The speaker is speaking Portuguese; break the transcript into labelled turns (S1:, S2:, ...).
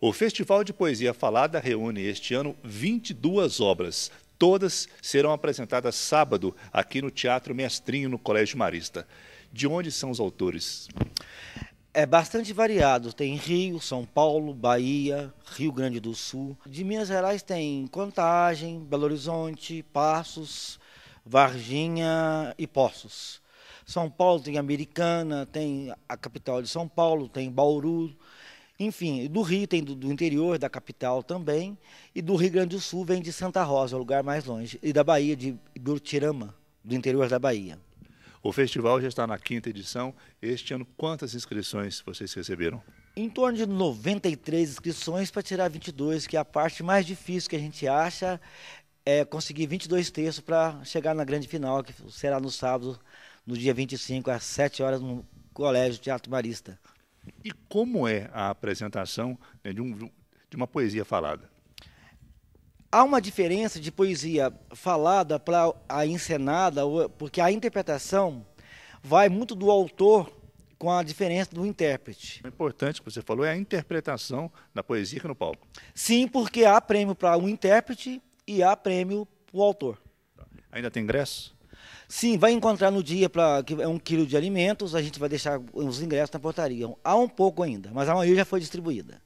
S1: O Festival de Poesia Falada reúne este ano 22 obras. Todas serão apresentadas sábado aqui no Teatro Mestrinho, no Colégio
S2: Marista. De onde são os autores? É bastante variado. Tem Rio, São Paulo, Bahia, Rio Grande do Sul. De Minas Gerais tem Contagem, Belo Horizonte, Passos, Varginha e Poços. São Paulo tem Americana, tem a capital de São Paulo, tem Bauru. Enfim, do Rio tem do, do, interior, da capital também, e do Rio Grande do Sul vem de Santa Rosa, o lugar mais longe, e da Bahia, de Burtirama, do interior da Bahia.
S1: O festival já está na quinta edição. Este ano, quantas inscrições vocês receberam?
S2: Em torno de 93 inscrições para tirar 22, que é a parte mais difícil que a gente acha, é conseguir 22 textos para chegar na grande final, que será no sábado, no dia 25, às 7 horas, no Colégio Teatro Marista. E como é a apresentação né, de, um, de uma poesia falada? Há uma diferença de poesia falada para a encenada, porque a interpretação vai muito do autor com a diferença do intérprete. O importante que você falou é a interpretação da poesia aqui no palco. Sim, porque há prêmio para o um intérprete e há prêmio para o autor. Tá. Ainda tem ingresso? Sim, vai encontrar no dia para que é um quilo de alimentos, a gente vai deixar os ingressos na portaria. Há um pouco ainda, mas a maioria já foi distribuída.